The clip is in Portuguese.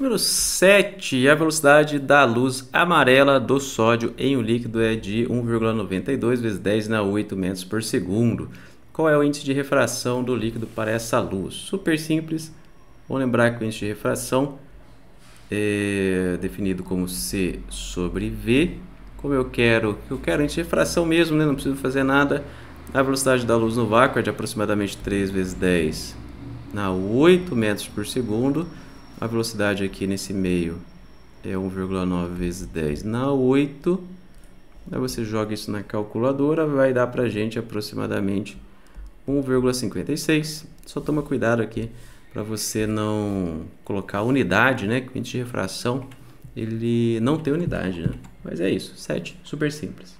Número 7, a velocidade da luz amarela do sódio em um líquido é de 1,92 vezes 10 na 8 metros por segundo. Qual é o índice de refração do líquido para essa luz? Super simples. Vou lembrar que o índice de refração é definido como C sobre V. Como eu quero, eu quero índice de refração mesmo, né? não preciso fazer nada. A velocidade da luz no vácuo é de aproximadamente 3 vezes 10 na 8 metros por segundo. A velocidade aqui nesse meio é 1,9 vezes 10 na 8. Aí você joga isso na calculadora, vai dar para gente aproximadamente 1,56. Só toma cuidado aqui para você não colocar unidade, né? Que o índice de refração ele não tem unidade, né? Mas é isso, 7, super simples.